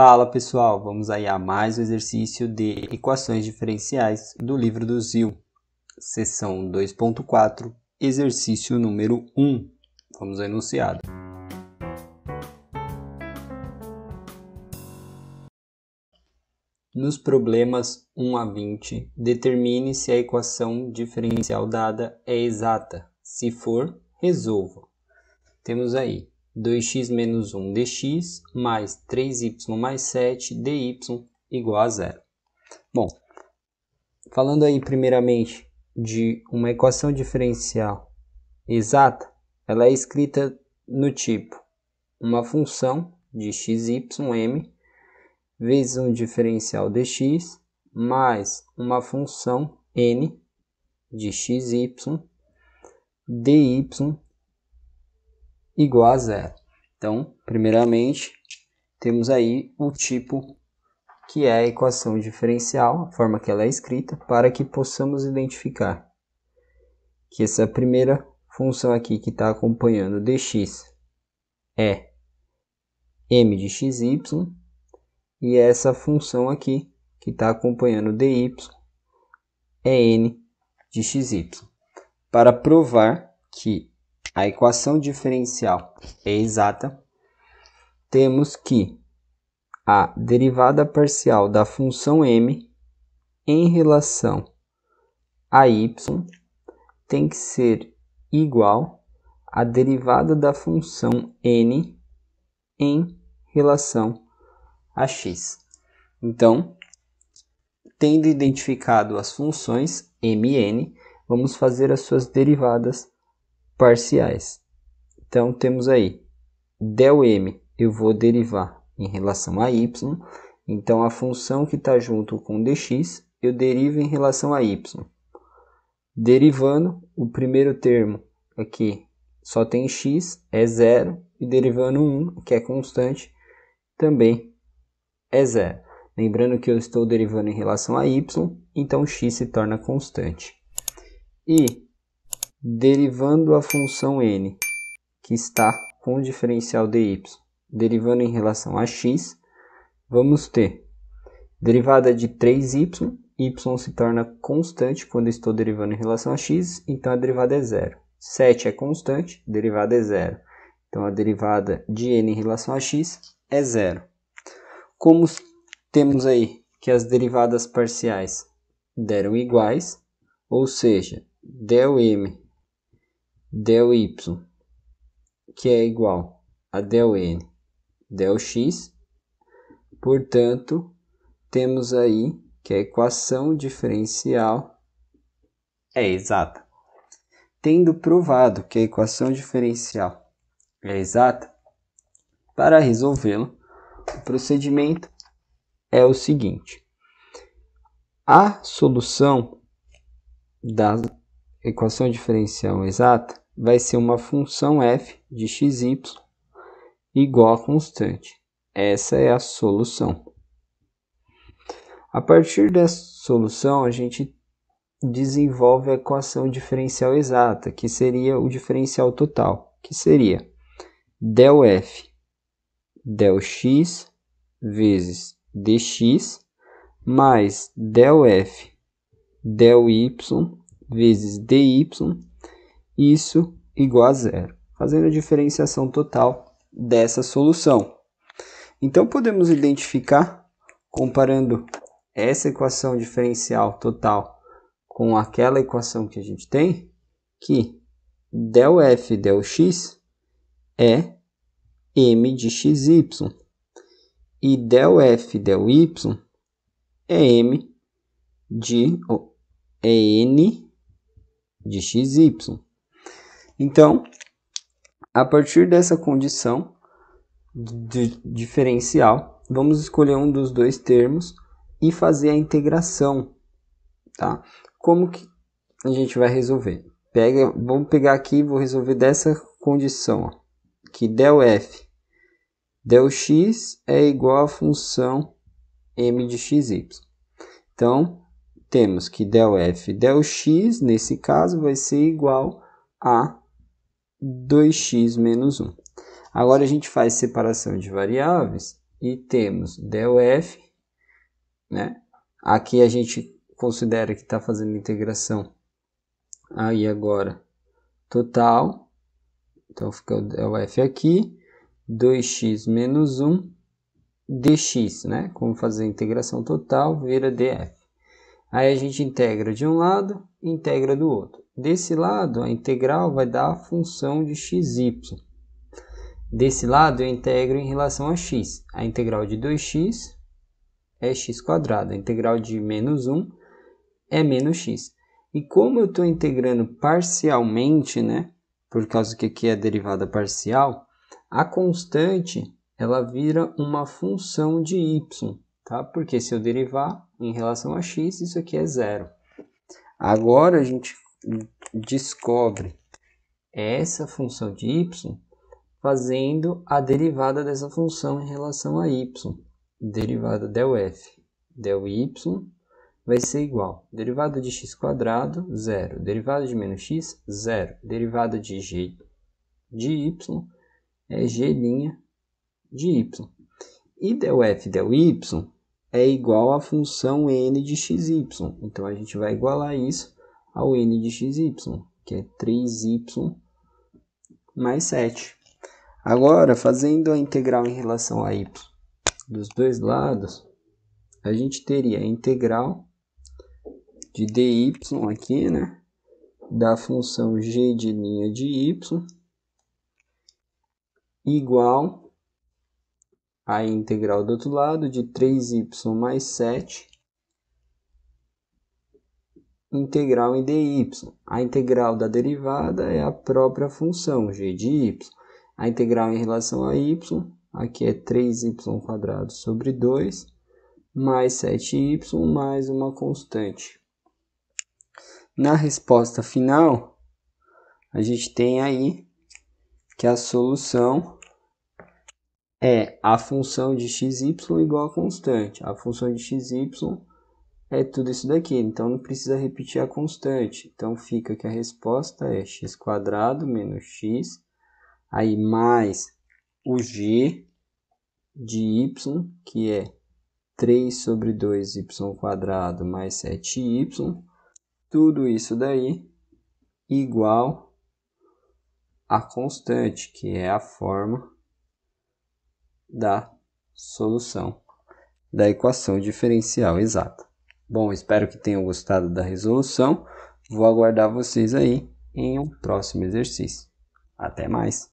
Fala pessoal, vamos aí a mais um exercício de equações diferenciais do livro do Zil, seção 2.4, exercício número 1. Vamos ao enunciado. Nos problemas 1 a 20, determine se a equação diferencial dada é exata. Se for, resolva. Temos aí 2x menos 1 dx mais 3y mais 7 dy igual a zero. Bom, falando aí primeiramente de uma equação diferencial exata, ela é escrita no tipo uma função de x, y, m vezes um diferencial dx mais uma função n de x, y, dy igual a zero. Então, primeiramente, temos aí o tipo que é a equação diferencial, a forma que ela é escrita, para que possamos identificar que essa primeira função aqui que está acompanhando dx é m de xy e é essa função aqui que está acompanhando dy é n de xy. Para provar que a equação diferencial é exata, temos que a derivada parcial da função m em relação a y tem que ser igual à derivada da função n em relação a x. Então, tendo identificado as funções m e n, vamos fazer as suas derivadas parciais. Então temos aí del m, eu vou derivar em relação a y, então a função que está junto com dx, eu derivo em relação a y. Derivando, o primeiro termo aqui só tem x, é zero, e derivando 1, que é constante, também é zero. Lembrando que eu estou derivando em relação a y, então x se torna constante. E derivando a função n, que está com o diferencial dy, derivando em relação a x, vamos ter derivada de 3y, y se torna constante quando estou derivando em relação a x, então a derivada é zero. 7 é constante, derivada é zero. Então a derivada de n em relação a x é zero. Como temos aí que as derivadas parciais deram iguais, ou seja, del m Δy y, que é igual a Δn, Δx. Portanto, temos aí que a equação diferencial é exata. Tendo provado que a equação diferencial é exata, para resolvê-la, o procedimento é o seguinte: a solução da equação diferencial exata vai ser uma função f de xy igual a constante. Essa é a solução. A partir dessa solução, a gente desenvolve a equação diferencial exata, que seria o diferencial total, que seria del f del x vezes dx mais del f del y vezes dy, isso igual a zero, fazendo a diferenciação total dessa solução. Então, podemos identificar, comparando essa equação diferencial total com aquela equação que a gente tem, que del f del x é m de xy e del f del y é m de oh, é n de xy. Então, a partir dessa condição de diferencial, vamos escolher um dos dois termos e fazer a integração, tá? Como que a gente vai resolver? Pega, vamos pegar aqui, vou resolver dessa condição, ó, que del f, del x é igual à função m de xy. Então, temos que ΔF ΔX, nesse caso, vai ser igual a 2x menos 1. Agora a gente faz separação de variáveis e temos ΔF, né? Aqui a gente considera que está fazendo integração aí agora total, então fica o ΔF aqui, 2x menos 1 dx, né? Como fazer a integração total, vira df. Aí a gente integra de um lado, e integra do outro. Desse lado, a integral vai dar a função de xy. Desse lado, eu integro em relação a x. A integral de 2x é x quadrado. A integral de menos 1 é menos x. E como eu estou integrando parcialmente, né, por causa que aqui é derivada parcial, a constante ela vira uma função de y tá? Porque se eu derivar em relação a x, isso aqui é zero. Agora a gente descobre essa função de y fazendo a derivada dessa função em relação a y. Derivada del f del y vai ser igual. Derivada de x quadrado, zero. Derivada de menos x, zero. Derivada de g de y é g' de y. E del f del y é igual à função n de xy. Então, a gente vai igualar isso ao n de xy, que é 3y mais 7. Agora, fazendo a integral em relação a y dos dois lados, a gente teria a integral de dy aqui, né? Da função g de linha de y igual a integral do outro lado de 3y mais 7 integral em dy. A integral da derivada é a própria função g de y. A integral em relação a y, aqui é 3y² sobre 2, mais 7y, mais uma constante. Na resposta final, a gente tem aí que a solução é a função de xy é igual a constante. A função de xy é tudo isso daqui, então não precisa repetir a constante. Então fica que a resposta é x quadrado menos x, aí mais o g de y, que é 3 sobre 2y quadrado mais 7y, tudo isso daí igual a constante, que é a forma da solução da equação diferencial exata. Bom, espero que tenham gostado da resolução. Vou aguardar vocês aí em um próximo exercício. Até mais!